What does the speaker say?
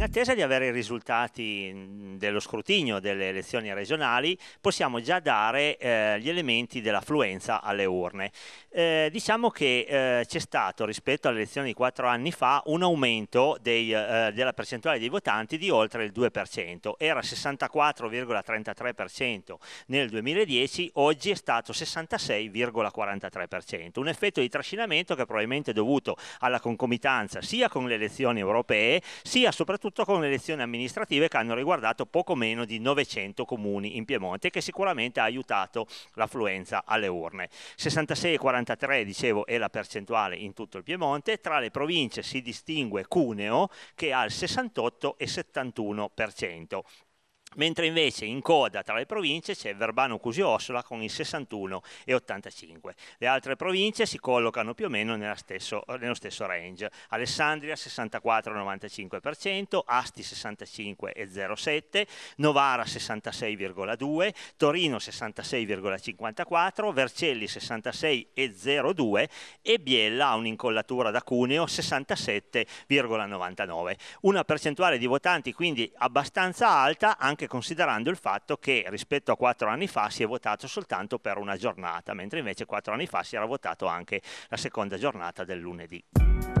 in attesa di avere i risultati dello scrutinio delle elezioni regionali, possiamo già dare eh, gli elementi dell'affluenza alle urne. Eh, diciamo che eh, c'è stato rispetto alle elezioni di quattro anni fa un aumento dei, eh, della percentuale dei votanti di oltre il 2%, era 64,33% nel 2010, oggi è stato 66,43%, un effetto di trascinamento che è probabilmente è dovuto alla concomitanza sia con le elezioni europee sia soprattutto soprattutto con le elezioni amministrative che hanno riguardato poco meno di 900 comuni in Piemonte, che sicuramente ha aiutato l'affluenza alle urne. 66,43 dicevo è la percentuale in tutto il Piemonte, tra le province si distingue Cuneo che ha il 68,71% mentre invece in coda tra le province c'è Verbano Cusio Ossola con il 61 e 85. Le altre province si collocano più o meno stesso, nello stesso range. Alessandria 64,95%, Asti 65,07%, Novara 66,2%, Torino 66,54%, Vercelli 66,02% e Biella ha un'incollatura da Cuneo 67,99%. Una percentuale di votanti quindi abbastanza alta anche anche considerando il fatto che rispetto a quattro anni fa si è votato soltanto per una giornata, mentre invece quattro anni fa si era votato anche la seconda giornata del lunedì.